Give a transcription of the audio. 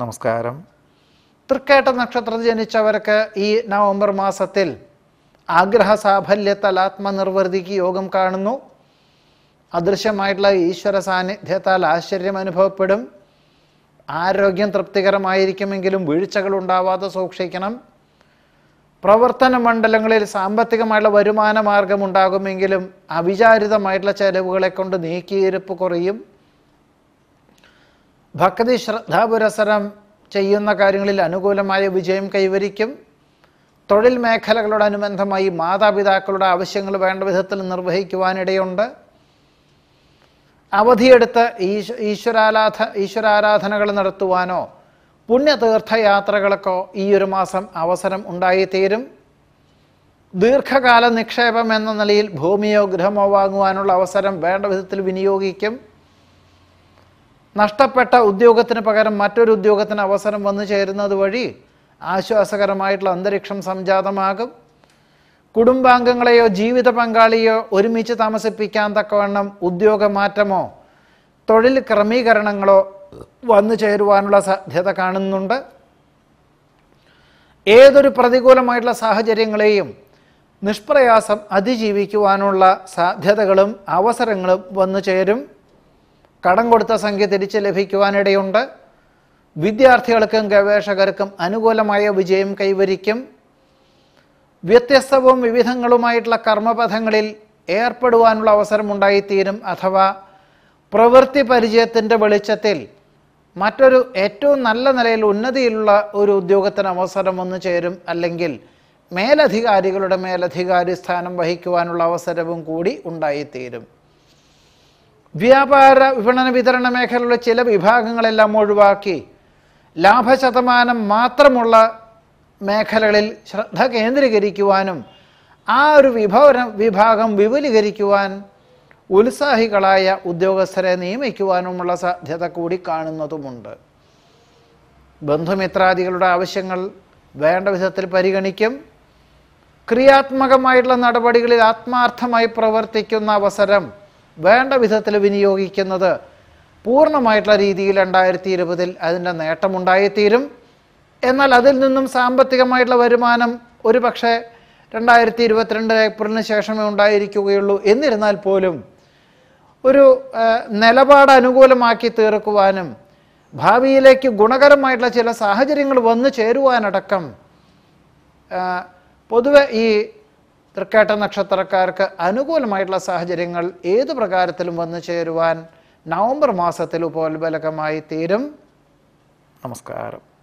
നമസ്കാരം തൃക്കേട്ട നക്ഷത്രത്തിൽ ജനിച്ചവർക്ക് ഈ നവംബർ മാസത്തിൽ ആഗ്രഹ സാഫല്യത്താൽ ആത്മനിർവൃതിക്ക് യോഗം കാണുന്നു അദൃശ്യമായിട്ടുള്ള ഈശ്വര സാന്നിധ്യത്താൽ ആശ്ചര്യം അനുഭവപ്പെടും ആരോഗ്യം തൃപ്തികരമായിരിക്കുമെങ്കിലും വീഴ്ചകൾ ഉണ്ടാവാതെ സൂക്ഷിക്കണം പ്രവർത്തന മണ്ഡലങ്ങളിൽ സാമ്പത്തികമായിട്ടുള്ള വരുമാന മാർഗം ഉണ്ടാകുമെങ്കിലും അവിചാരിതമായിട്ടുള്ള ചെലവുകളെ കൊണ്ട് നീക്കിയിരിപ്പ് കുറയും ഭക്തി ശ്രദ്ധാപുരസരം ചെയ്യുന്ന കാര്യങ്ങളിൽ അനുകൂലമായ വിജയം കൈവരിക്കും തൊഴിൽ അനുബന്ധമായി മാതാപിതാക്കളുടെ ആവശ്യങ്ങൾ വേണ്ട വിധത്തിൽ നിർവഹിക്കുവാനിടയുണ്ട് അവധിയെടുത്ത് ഈശ്വരാരാധ ഈശ്വരാരാധനകൾ നടത്തുവാനോ പുണ്യതീർത്ഥയാത്രകൾക്കോ ഈ ഒരു മാസം അവസരം ഉണ്ടായിത്തീരും ദീർഘകാല നിക്ഷേപം എന്ന നിലയിൽ ഭൂമിയോ ഗൃഹമോ വാങ്ങുവാനുള്ള അവസരം വേണ്ട വിധത്തിൽ വിനിയോഗിക്കും നഷ്ടപ്പെട്ട ഉദ്യോഗത്തിന് പകരം മറ്റൊരു ഉദ്യോഗത്തിന് അവസരം വന്നു ചേരുന്നത് വഴി ആശ്വാസകരമായിട്ടുള്ള അന്തരീക്ഷം സംജാതമാകും കുടുംബാംഗങ്ങളെയോ ജീവിത പങ്കാളിയോ ഒരുമിച്ച് താമസിപ്പിക്കാൻ തക്കവണ്ണം ഉദ്യോഗമാറ്റമോ തൊഴിൽ ക്രമീകരണങ്ങളോ വന്നു ചേരുവാനുള്ള സാധ്യത കാണുന്നുണ്ട് ഏതൊരു പ്രതികൂലമായിട്ടുള്ള സാഹചര്യങ്ങളെയും നിഷ്പ്രയാസം അതിജീവിക്കുവാനുള്ള സാധ്യതകളും അവസരങ്ങളും വന്നു ചേരും കടം കൊടുത്ത സംഖ്യ തിരിച്ച് ലഭിക്കുവാനിടയുണ്ട് വിദ്യാർത്ഥികൾക്കും ഗവേഷകർക്കും അനുകൂലമായ വിജയം കൈവരിക്കും വ്യത്യസ്തവും വിവിധങ്ങളുമായിട്ടുള്ള കർമ്മപഥങ്ങളിൽ ഏർപ്പെടുവാനുള്ള അവസരമുണ്ടായിത്തീരും അഥവാ പ്രവൃത്തി പരിചയത്തിൻ്റെ വെളിച്ചത്തിൽ മറ്റൊരു ഏറ്റവും നല്ല നിലയിൽ ഉന്നതിയിലുള്ള ഒരു ഉദ്യോഗത്തിന് അവസരം വന്നു ചേരും അല്ലെങ്കിൽ മേലധികാരികളുടെ മേലധികാരി സ്ഥാനം വഹിക്കുവാനുള്ള അവസരവും കൂടി ഉണ്ടായിത്തീരും വ്യാപാര വിപണന വിതരണ മേഖലയിലുള്ള ചില വിഭാഗങ്ങളെല്ലാം ഒഴിവാക്കി ലാഭശതമാനം മാത്രമുള്ള മേഖലകളിൽ ശ്രദ്ധ കേന്ദ്രീകരിക്കുവാനും ആ ഒരു വിഭവന വിഭാഗം വിപുലീകരിക്കുവാൻ ഉത്സാഹികളായ ഉദ്യോഗസ്ഥരെ നിയമിക്കുവാനുമുള്ള സാധ്യത കൂടി കാണുന്നതുമുണ്ട് ബന്ധുമിത്രാദികളുടെ ആവശ്യങ്ങൾ വേണ്ട വിധത്തിൽ പരിഗണിക്കും ക്രിയാത്മകമായിട്ടുള്ള നടപടികളിൽ ആത്മാർത്ഥമായി പ്രവർത്തിക്കുന്ന അവസരം വേണ്ട വിധത്തിൽ വിനിയോഗിക്കുന്നത് പൂർണ്ണമായിട്ടുള്ള രീതിയിൽ രണ്ടായിരത്തി ഇരുപതിൽ അതിൻ്റെ നേട്ടമുണ്ടായിത്തീരും എന്നാൽ അതിൽ നിന്നും സാമ്പത്തികമായിട്ടുള്ള വരുമാനം ഒരു പക്ഷേ രണ്ടായിരത്തി ഇരുപത്തിരണ്ട് ഏപ്രിലിന് ശേഷമേ ഉണ്ടായിരിക്കുകയുള്ളൂ എന്നിരുന്നാൽ പോലും ഒരു നിലപാട് അനുകൂലമാക്കി തീർക്കുവാനും ഭാവിയിലേക്ക് ഗുണകരമായിട്ടുള്ള ചില സാഹചര്യങ്ങൾ വന്നു ചേരുവാനടക്കം പൊതുവെ ഈ തൃക്കേട്ട നക്ഷത്രക്കാർക്ക് അനുകൂലമായിട്ടുള്ള സാഹചര്യങ്ങൾ ഏതു പ്രകാരത്തിലും വന്നു ചേരുവാൻ നവംബർ മാസത്തിൽ ഉപോത്ബലകമായി തീരും നമസ്കാരം